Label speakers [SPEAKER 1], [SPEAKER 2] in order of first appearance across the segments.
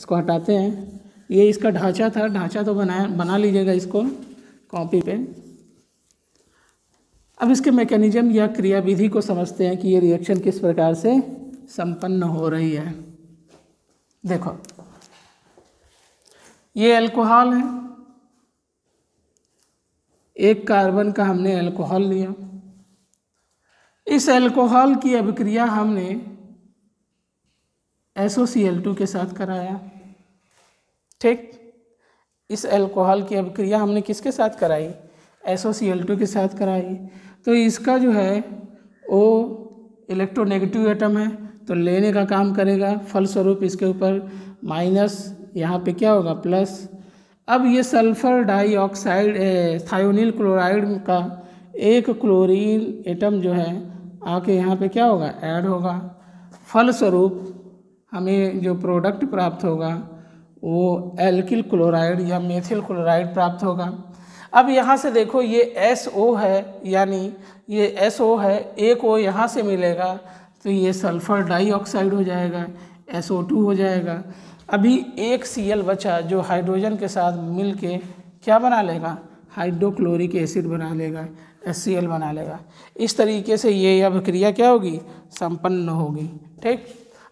[SPEAKER 1] इसको हटाते हैं ये इसका ढांचा था ढांचा तो बनाया बना लीजिएगा इसको कॉपी पे अब इसके मैकेनिज्म या क्रियाविधि को समझते हैं कि ये रिएक्शन किस प्रकार से संपन्न हो रही है देखो ये अल्कोहल है एक कार्बन का हमने अल्कोहल लिया इस अल्कोहल की अभिक्रिया हमने एस के साथ कराया ठीक इस अल्कोहल की अभिक्रिया हमने किसके साथ कराई टू के साथ कराई तो इसका जो है वो इलेक्ट्रोनेगेटिव एटम है तो लेने का काम करेगा फलस्वरूप इसके ऊपर माइनस यहाँ पे क्या होगा प्लस अब ये सल्फर डाइऑक्साइड थायोनिल क्लोराइड का एक क्लोरीन एटम जो है आके यहाँ पे क्या होगा ऐड होगा फलस्वरूप हमें जो प्रोडक्ट प्राप्त होगा वो एल्किल क्लोराइड या मेथिल क्लोराइड प्राप्त होगा अब यहाँ से देखो ये एस ओ है यानी ये एस ओ है एक ओ यहाँ से मिलेगा तो ये सल्फ़र डाइऑक्साइड हो जाएगा एस ओ टू हो जाएगा अभी एक सी एल बचा जो हाइड्रोजन के साथ मिल के क्या बना लेगा हाइड्रोक्लोरिक एसिड बना लेगा एस सी एल बना लेगा इस तरीके से ये अब क्रिया क्या होगी संपन्न होगी ठीक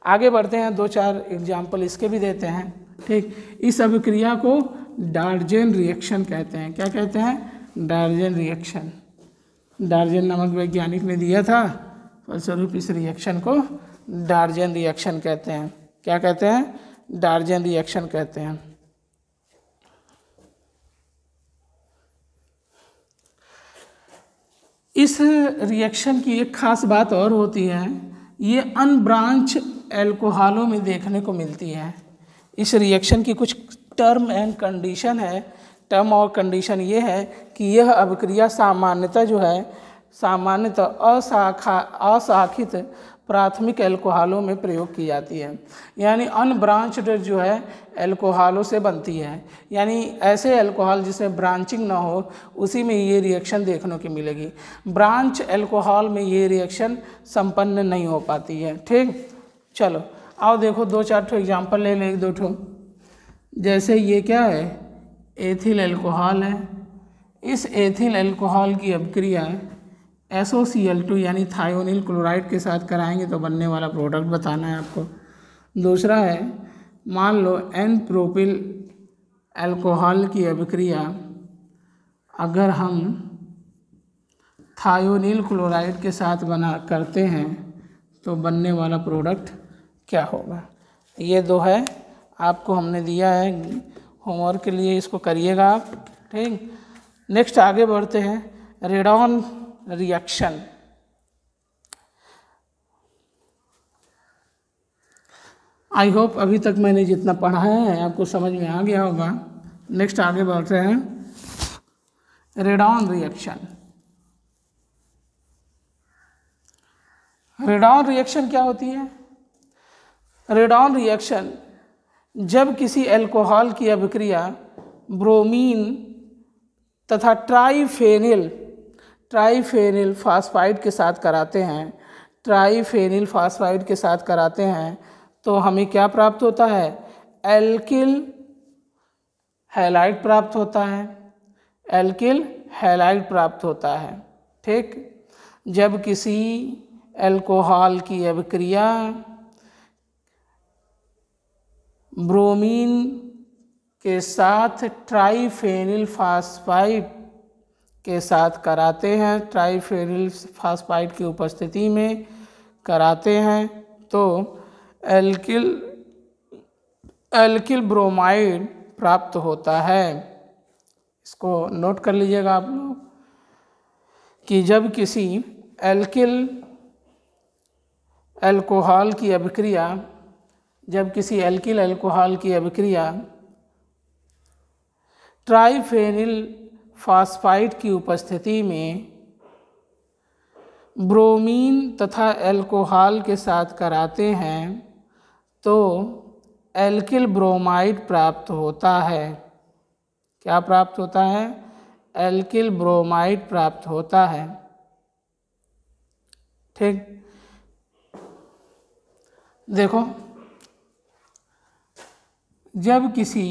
[SPEAKER 1] आगे बढ़ते हैं दो चार एग्जाम्पल इसके भी देते हैं ठीक इस अभिक्रिया को डार्जेन रिएक्शन कहते हैं क्या कहते हैं डार्जेन रिएक्शन डार्जेन नामक वैज्ञानिक ने दिया था फलस्वरूप इस रिएक्शन को डार्जेन रिएक्शन कहते हैं क्या कहते हैं डार्जेन रिएक्शन कहते हैं इस रिएक्शन की एक खास बात और होती है ये अनब्रांच एल्कोहलों में देखने को मिलती है इस रिएक्शन की कुछ टर्म एंड कंडीशन है टर्म और कंडीशन ये है कि यह अभिक्रिया सामान्यतः जो है सामान्यतः अशाखा अशाखित प्राथमिक एल्कोहलों में प्रयोग की जाती है यानी अनब्रांच्ड जो है एल्कोहलों से बनती है यानी ऐसे एल्कोहल जिसमें ब्रांचिंग ना हो उसी में ये रिएक्शन देखने की मिलेगी ब्रांच एल्कोहल में ये रिएक्शन संपन्न नहीं हो पाती है ठीक चलो आओ देखो दो चार ठो एग्जाम्पल ले लें एक दो ठो जैसे ये क्या है एथिल एल्कोहल है इस एथिल एल्कोहल की अपक्रिया S O C L two यानी थायोनिल क्लोराइड के साथ कराएंगे तो बनने वाला प्रोडक्ट बताना है आपको दूसरा है मान लो एन प्रोपिल एल्कोहल की अभिक्रिया अगर हम थायोनिल क्लोराइड के साथ बना करते हैं तो बनने वाला प्रोडक्ट क्या होगा ये दो है आपको हमने दिया है होमवर्क के लिए इसको करिएगा आप ठीक नेक्स्ट आगे बढ़ते हैं रेडॉन रिएक्शन आई होप अभी तक मैंने जितना पढ़ा है आपको समझ में आ गया होगा नेक्स्ट आगे बढ़ते हैं रेडॉन रिएक्शन रेडॉन रिएक्शन क्या होती है रेडॉन रिएक्शन जब किसी अल्कोहल की अभिक्रिया ब्रोमीन तथा ट्राईफेनिल ट्राईफेनिल फास्फाइड के साथ कराते हैं ट्राईफेनिल फास्फाइड के साथ कराते हैं तो हमें क्या प्राप्त होता है एल्किल हैलाइड प्राप्त होता है एल्किल हैलाइड प्राप्त होता है ठीक जब किसी अल्कोहल की अभिक्रिया ब्रोमीन के साथ ट्राईफेनिल फास्फाइड के साथ कराते हैं ट्राईफेनिल फास्फाइड की उपस्थिति में कराते हैं तो एल्किल एल्किल ब्रोमाइड प्राप्त होता है इसको नोट कर लीजिएगा आप लोग कि जब किसी एल्किल एल्कोहल की अभिक्रिया जब किसी एल्किल अल्कोहल की अभिक्रिया ट्राइफेनिल फास्फाइड की उपस्थिति में ब्रोमीन तथा एल्कोहल के साथ कराते हैं तो एल्किल ब्रोमाइड प्राप्त होता है क्या प्राप्त होता है एल्किल ब्रोमाइड प्राप्त होता है ठीक देखो जब किसी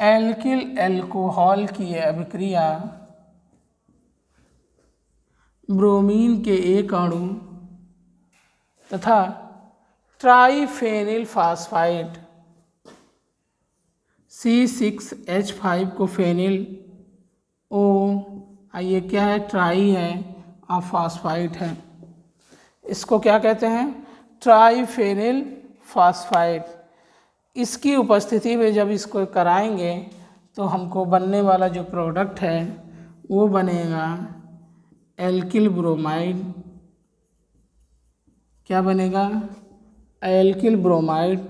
[SPEAKER 1] एल्किल एल्कोहल की अभिक्रिया ब्रोमीन के एक अणु तथा triphenyl phosphide C six H five को फेनिल ओ हाँ, ये क्या है ट्राई है और फास्फाइड है इसको क्या कहते हैं ट्राईफेनिल फास्फाइड इसकी उपस्थिति में जब इसको कराएंगे तो हमको बनने वाला जो प्रोडक्ट है वो बनेगा एल्किल ब्रोमाइड क्या बनेगा एल्किल ब्रोमाइड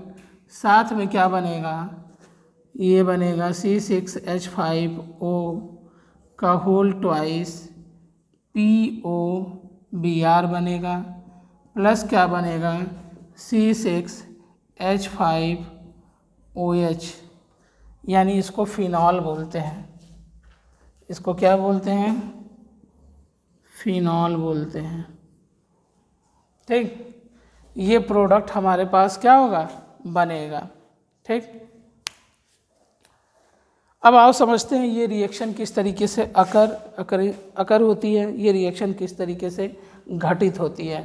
[SPEAKER 1] साथ में क्या बनेगा ये बनेगा C six H five O का whole twice P O B R बनेगा प्लस क्या बनेगा C six H five O H यानी इसको फिनॉल बोलते हैं इसको क्या बोलते हैं फिनॉल बोलते हैं ठीक ये प्रोडक्ट हमारे पास क्या होगा बनेगा ठीक अब आप समझते हैं ये रिएक्शन किस तरीके से अकर अकर अकर होती है ये रिएक्शन किस तरीके से घटित होती है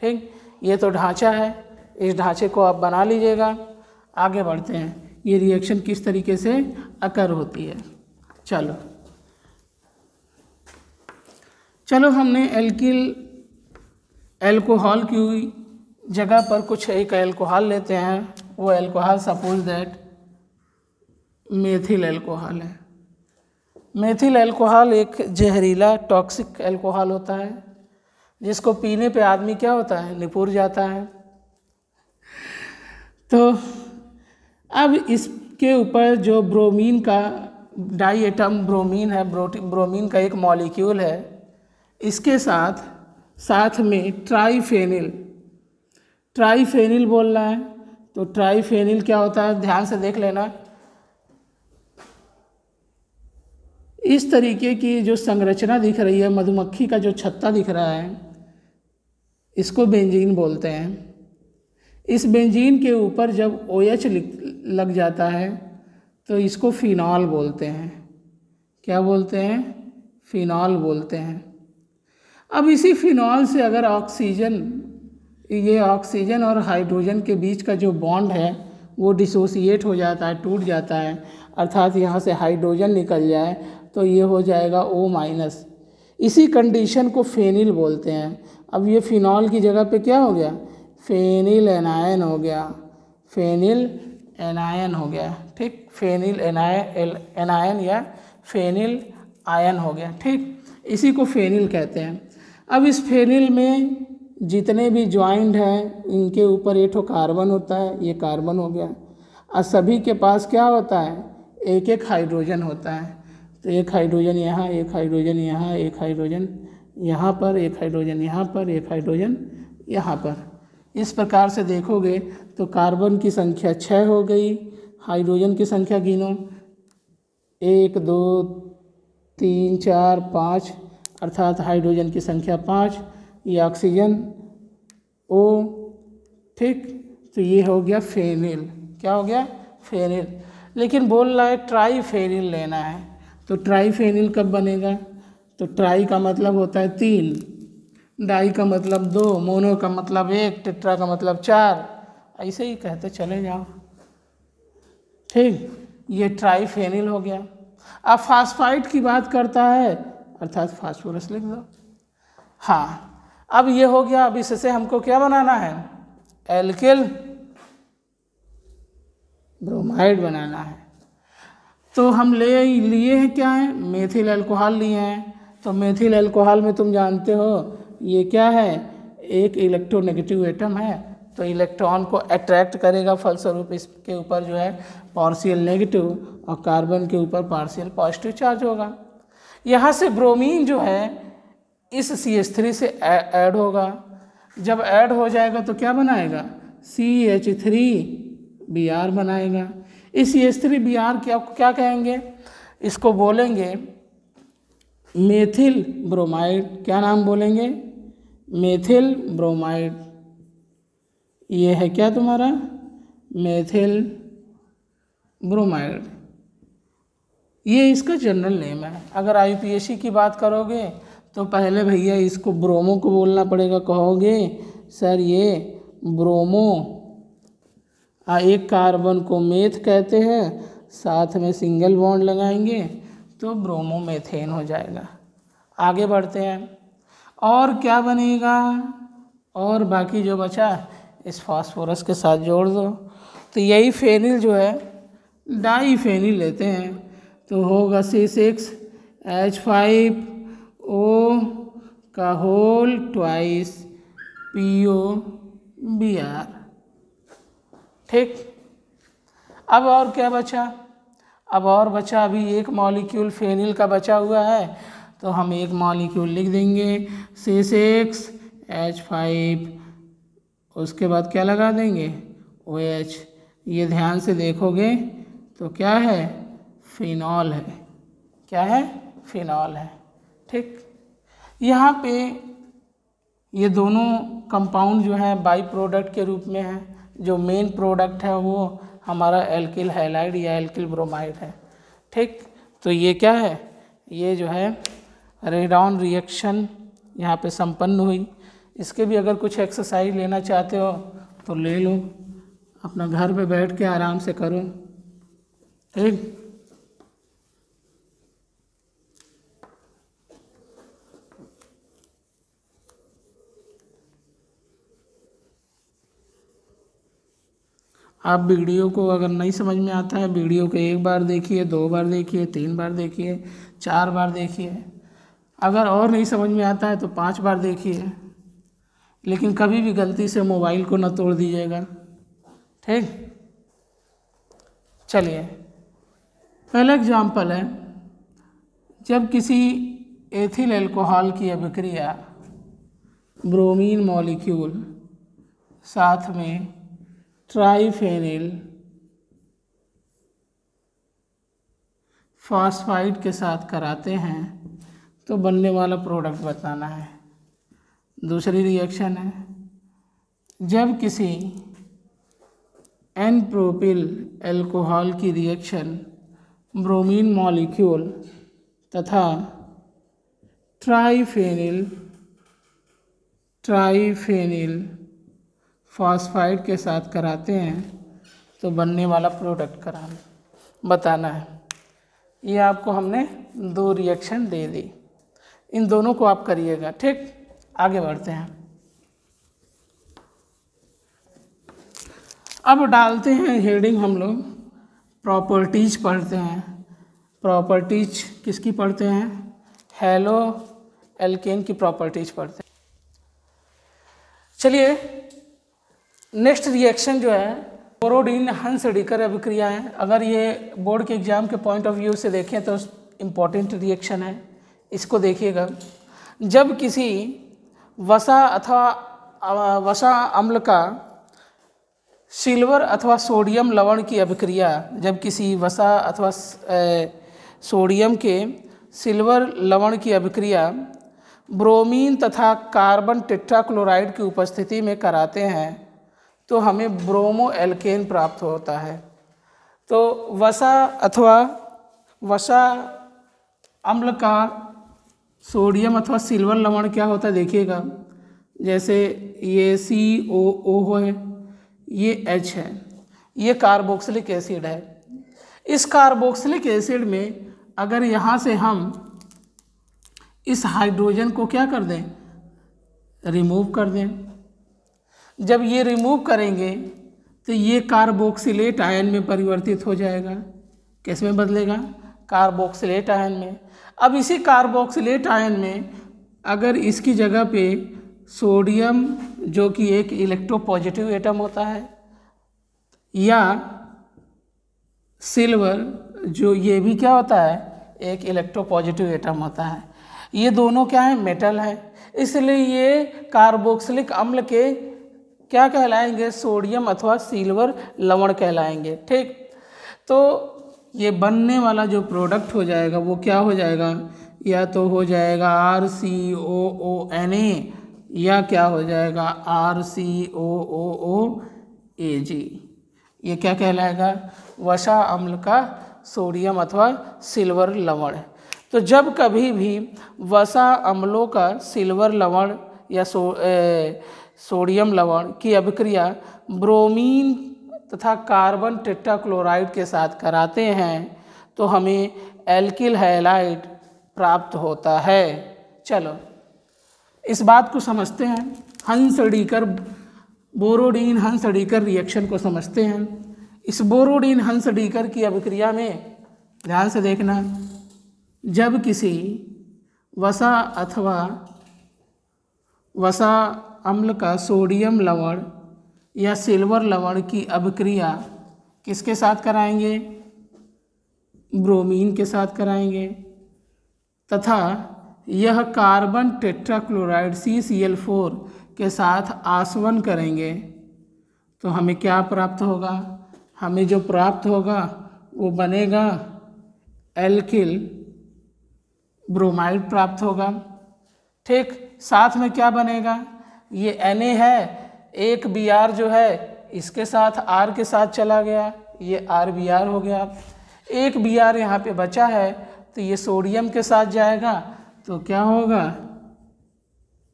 [SPEAKER 1] ठीक ये तो ढांचा है इस ढांचे को आप बना लीजिएगा आगे बढ़ते हैं ये रिएक्शन किस तरीके से अकर होती है चलो चलो हमने एल्किल एल्कोहल की जगह पर कुछ एक एल्कोहल लेते हैं वो alcohol suppose that methyl alcohol है मेथिल एल्कोहल एक जहरीला टॉक्सिक एल्कोहल होता है जिसको पीने पे आदमी क्या होता है निपुर जाता है तो अब इसके ऊपर जो ब्रोमीन का डाई एटम ब्रोमीन है ब्रोमीन का एक मॉलिक्यूल है इसके साथ साथ में ट्राईफेनिल ट्राईफेनिल बोलना है तो ट्राईफेनिल क्या होता है ध्यान से देख लेना इस तरीके की जो संरचना दिख रही है मधुमक्खी का जो छत्ता दिख रहा है इसको बेंजीन बोलते हैं इस बेंजीन के ऊपर जब ओ OH लग जाता है तो इसको फिनॉल बोलते हैं क्या बोलते हैं फिनॉल बोलते हैं अब इसी फिनॉल से अगर ऑक्सीजन ये ऑक्सीजन और हाइड्रोजन के बीच का जो बॉन्ड है वो डिसोसिएट हो जाता है टूट जाता है अर्थात यहाँ से हाइड्रोजन निकल जाए तो ये हो जाएगा ओ माइनस इसी कंडीशन को फेनिल बोलते हैं अब ये फिनॉल की जगह पे क्या हो गया फेनिल एनायन हो गया फेनिल एनायन हो गया ठीक फेनिल एनायन एनायन या फेनिल आयन हो गया ठीक इसी को फेनिल कहते हैं अब इस फेनिल में जितने भी ज्वाइंट हैं इनके ऊपर ये ठो कार्बन होता है ये कार्बन हो गया और सभी के पास क्या होता है एक एक हाइड्रोजन होता है तो एक हाइड्रोजन यहाँ एक हाइड्रोजन यहाँ एक हाइड्रोजन यहाँ पर एक हाइड्रोजन यहाँ पर एक हाइड्रोजन यहाँ पर इस प्रकार से देखोगे तो कार्बन की संख्या छः हो गई हाइड्रोजन की संख्या गिनो एक दो तीन चार पाँच अर्थात हाइड्रोजन की संख्या पाँच ये ऑक्सीजन ओ ठीक तो ये हो गया फेनिल क्या हो गया फेनिल लेकिन बोल रहा है ट्राई फेनिल लेना है तो ट्राई फेनिल कब बनेगा तो ट्राई का मतलब होता है तीन डाई का मतलब दो मोनो का मतलब एक टेट्रा का मतलब चार ऐसे ही कहते चले जाओ ठीक ये ट्राईफेनिल हो गया अब फास्फाइड की बात करता है अर्थात फास्फोरस लिख दो हाँ अब ये हो गया अब इससे हमको क्या बनाना है एल्किल ब्रोमाइड बनाना है तो हम ले लिए हैं क्या है मेथिल एल्कोहल लिए हैं तो मेथिल एल्कोहल में तुम जानते हो ये क्या है एक इलेक्ट्रोनेगेटिव एटम है तो इलेक्ट्रॉन को अट्रैक्ट करेगा फलस्वरूप इसके ऊपर जो है पार्शियल नेगेटिव और कार्बन के ऊपर पार्शियल पॉजिटिव चार्ज होगा यहाँ से ब्रोमीन जो है इस सी एच थ्री से ऐड होगा जब ऐड हो जाएगा तो क्या बनाएगा C H three B R बनाएगा इस C H three B R क्या क्या कहेंगे इसको बोलेंगे मेथिल ब्रोमाइड क्या नाम बोलेंगे मेथिल ब्रोमाइड ये है क्या तुम्हारा मेथिल ब्रोमाइड ये इसका जनरल नेम है अगर आईपीएससी की बात करोगे तो पहले भैया इसको ब्रोमो को बोलना पड़ेगा कहोगे सर ये ब्रोमो आ एक कार्बन को मेथ कहते हैं साथ में सिंगल बॉन्ड लगाएंगे तो ब्रोमो मेथेन हो जाएगा आगे बढ़ते हैं और क्या बनेगा और बाकी जो बचा इस फास्फोरस के साथ जोड़ दो तो यही फेनिल जो है डाई फेनिल लेते हैं तो होगा C six H five O का whole twice P O B R ठीक अब और क्या बचा अब और बचा अभी एक मॉलिक्यूल फेनिल का बचा हुआ है तो हम एक मॉलिक्यूल लिख देंगे सी सिक्स एच फाइव उसके बाद क्या लगा देंगे ओ एच ये ध्यान से देखोगे तो क्या है फिनॉल है क्या है फिनॉल है ठीक यहाँ पे ये दोनों कंपाउंड जो है बाई प्रोडक्ट के रूप में है जो मेन प्रोडक्ट है वो हमारा एल्किल हैलाइड या एल्किल ब्रोमाइड है ठीक तो ये क्या है ये जो है रेडाउन रिएक्शन यहाँ पे संपन्न हुई इसके भी अगर कुछ एक्सरसाइज लेना चाहते हो तो ले लो अपना घर पे बैठ के आराम से करो ठीक आप वीडियो को अगर नहीं समझ में आता है वीडियो को एक बार देखिए दो बार देखिए तीन बार देखिए चार बार देखिए अगर और नहीं समझ में आता है तो पांच बार देखिए लेकिन कभी भी गलती से मोबाइल को न तोड़ दीजिएगा ठीक चलिए पहला एग्जाम्पल है जब किसी एथिल एल्कोहल की अभिक्रिया ब्रोमीन मॉलिक्यूल साथ में ट्राइफेनिल फॉस्फाइड के साथ कराते हैं तो बनने वाला प्रोडक्ट बताना है दूसरी रिएक्शन है जब किसी एन प्रोपिल एल्कोहल की रिएक्शन ब्रोमीन मॉलिक्यूल तथा ट्राइफेनिल ट्राइफेनिल फॉस्फाइड के साथ कराते हैं तो बनने वाला प्रोडक्ट कराना बताना है ये आपको हमने दो रिएक्शन दे दी इन दोनों को आप करिएगा ठीक आगे बढ़ते हैं अब डालते हैं हेडिंग हम लोग प्रॉपर्टीज पढ़ते हैं प्रॉपर्टीज किसकी पढ़ते हैं हेलो एल्केन की प्रॉपर्टीज पढ़ते हैं चलिए नेक्स्ट रिएक्शन जो है बोरोडीन हंस डिकर अभिक्रिया है अगर ये बोर्ड के एग्ज़ाम के पॉइंट ऑफ व्यू से देखें तो इम्पॉर्टेंट रिएक्शन है इसको देखिएगा जब किसी वसा अथवा वसा अम्ल का सिल्वर अथवा सोडियम लवण की अभिक्रिया जब किसी वसा अथवा सोडियम के सिल्वर लवण की अभिक्रिया ब्रोमीन तथा कार्बन टेट्राक्लोराइड की उपस्थिति में कराते हैं तो हमें ब्रोमो एल्केन प्राप्त होता है तो वसा अथवा वसा अम्ल का सोडियम अथवा सिल्वर लवण क्या होता है देखिएगा जैसे ये सी ओ ओ है ये एच है ये कार्बोक्सिलिक एसिड है इस कार्बोक्सिलिक एसिड में अगर यहाँ से हम इस हाइड्रोजन को क्या कर दें रिमूव कर दें जब ये रिमूव करेंगे तो ये कार्बोक्सिलेट आयन में परिवर्तित हो जाएगा किस में बदलेगा कार्बोक्सिलेट आयन में अब इसी कार्बोक्सिलेट आयन में अगर इसकी जगह पे सोडियम जो कि एक इलेक्ट्रो पॉजिटिव एटम होता है या सिल्वर जो ये भी क्या होता है एक इलेक्ट्रोपॉजिटिव एटम होता है ये दोनों क्या है मेटल है इसलिए ये कार्बोक्सिलिक अम्ल के क्या कहलाएंगे सोडियम अथवा सिल्वर लवण कहलाएंगे ठीक तो ये बनने वाला जो प्रोडक्ट हो जाएगा वो क्या हो जाएगा या तो हो जाएगा R C O O N A या क्या हो जाएगा आर सी ओ ओ ओ ए जी ये क्या कहलाएगा वसा अम्ल का सोडियम अथवा सिल्वर लवण तो जब कभी भी वसा अम्लों का सिल्वर लवण या सो ए, सोडियम लवण की अभिक्रिया ब्रोमीन तथा कार्बन टेट्राक्लोराइड के साथ कराते हैं तो हमें एल्किल हैलाइड प्राप्त होता है चलो इस बात को समझते हैं हंस डीकर बोरोडीन हंस डीकर रिएक्शन को समझते हैं इस बोरोडीन हंस डीकर की अभिक्रिया में ध्यान से देखना जब किसी वसा अथवा वसा अम्ल का सोडियम लवण या सिल्वर लवण की अभिक्रिया किसके साथ कराएंगे ब्रोमीन के साथ कराएंगे तथा यह carbon tetrachloride C C L four के साथ आसवन करेंगे तो हमें क्या प्राप्त होगा हमें जो प्राप्त होगा वो बनेगा एल्किल ब्रोमाइड प्राप्त होगा ठीक साथ में क्या बनेगा ये एन है एक बी आर जो है इसके साथ आर के साथ चला गया ये आर बी आर हो गया एक बी आर यहाँ पर बचा है तो ये सोडियम के साथ जाएगा तो क्या होगा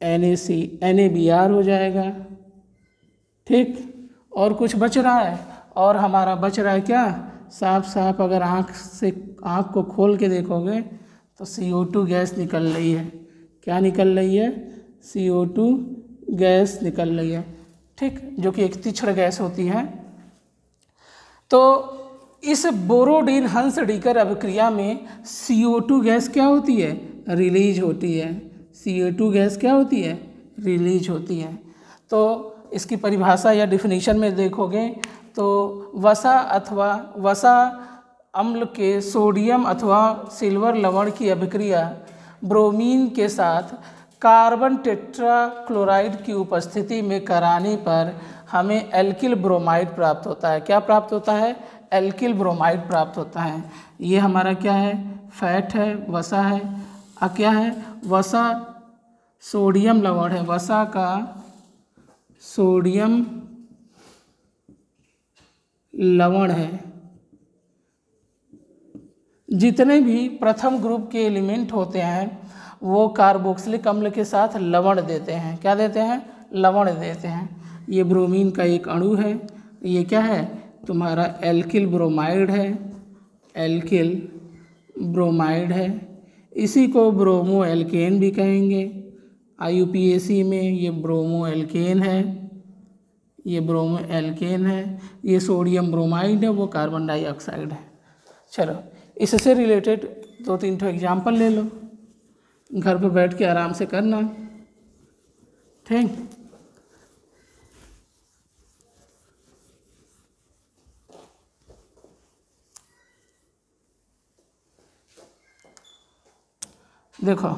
[SPEAKER 1] N A C N A B R हो जाएगा ठीक और कुछ बच रहा है और हमारा बच रहा है क्या साफ साफ अगर आँख से आँख को खोल के देखोगे तो सी ओ टू गैस निकल रही है क्या निकल रही है सी ओ टू गैस निकल रही है ठीक जो कि एक तीक्षण गैस होती है तो इस बोरोडीन हंस डीकर अभिक्रिया में टू गैस क्या होती है रिलीज होती है टू गैस क्या होती है रिलीज होती है तो इसकी परिभाषा या डिफिनीशन में देखोगे तो वसा अथवा वसा अम्ल के सोडियम अथवा सिल्वर लवण की अभिक्रिया ब्रोमीन के साथ कार्बन टेट्राक्लोराइड की उपस्थिति में कराने पर हमें एल्किल ब्रोमाइड प्राप्त होता है क्या प्राप्त होता है एल्किल ब्रोमाइड प्राप्त होता है ये हमारा क्या है फैट है वसा है और क्या है वसा सोडियम लवण है वसा का सोडियम लवण है जितने भी प्रथम ग्रुप के एलिमेंट होते हैं वो कार्बोक्सिलिक अम्ल के साथ लवण देते हैं क्या देते हैं लवण देते हैं ये ब्रोमीन का एक अणु है ये क्या है तुम्हारा एल्किल ब्रोमाइड है एल्किल ब्रोमाइड है इसी को ब्रोमो एल्केन भी कहेंगे आई में ये ब्रोमो एल्केन है ये ब्रोमो एल्केन है ये सोडियम ब्रोमाइड है वो कार्बन डाइऑक्साइड है चलो इससे रिलेटेड दो तीन ठो एग्जाम्पल ले लो घर पर बैठ के आराम से करना ठीक देखो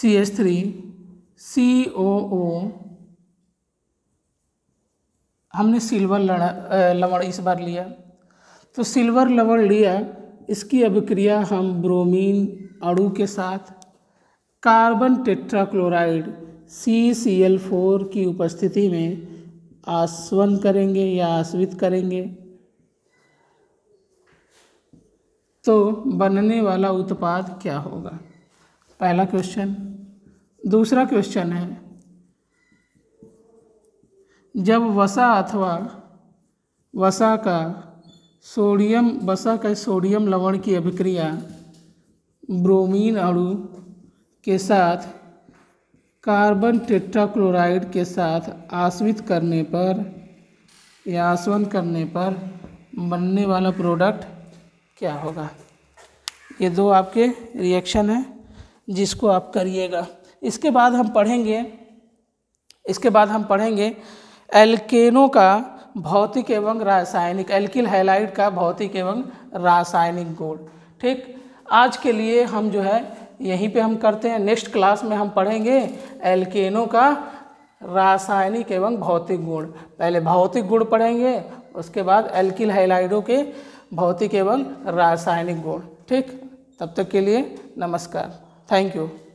[SPEAKER 1] सी एच थ्री सी ओ ओ हमने सिल्वर लवण इस बार लिया तो सिल्वर लवण लिया इसकी अभिक्रिया हम ब्रोमीन अणु के साथ carbon tetrachloride C C L four की उपस्थिति में आसवन करेंगे या आसवित करेंगे तो बनने वाला उत्पाद क्या होगा पहला क्वेश्चन दूसरा क्वेश्चन है जब वसा अथवा वसा का सोडियम बसक है सोडियम लवण की अभिक्रिया ब्रोमीन अणु के साथ कार्बन टेट्राक्लोराइड के साथ आश्वित करने पर या आसवन करने पर बनने वाला प्रोडक्ट क्या होगा ये दो आपके रिएक्शन हैं जिसको आप करिएगा इसके बाद हम पढ़ेंगे इसके बाद हम पढ़ेंगे एल्केनों का भौतिक एवं रासायनिक एल्किल हैलाइड का भौतिक एवं रासायनिक गुण ठीक आज के लिए हम जो है यहीं पे हम करते हैं नेक्स्ट क्लास में हम पढ़ेंगे एल्केनों का रासायनिक एवं भौतिक गुण पहले भौतिक गुण पढ़ेंगे उसके बाद एल्किल हैलाइडों के भौतिक एवं रासायनिक गुण ठीक तब तक के लिए नमस्कार थैंक यू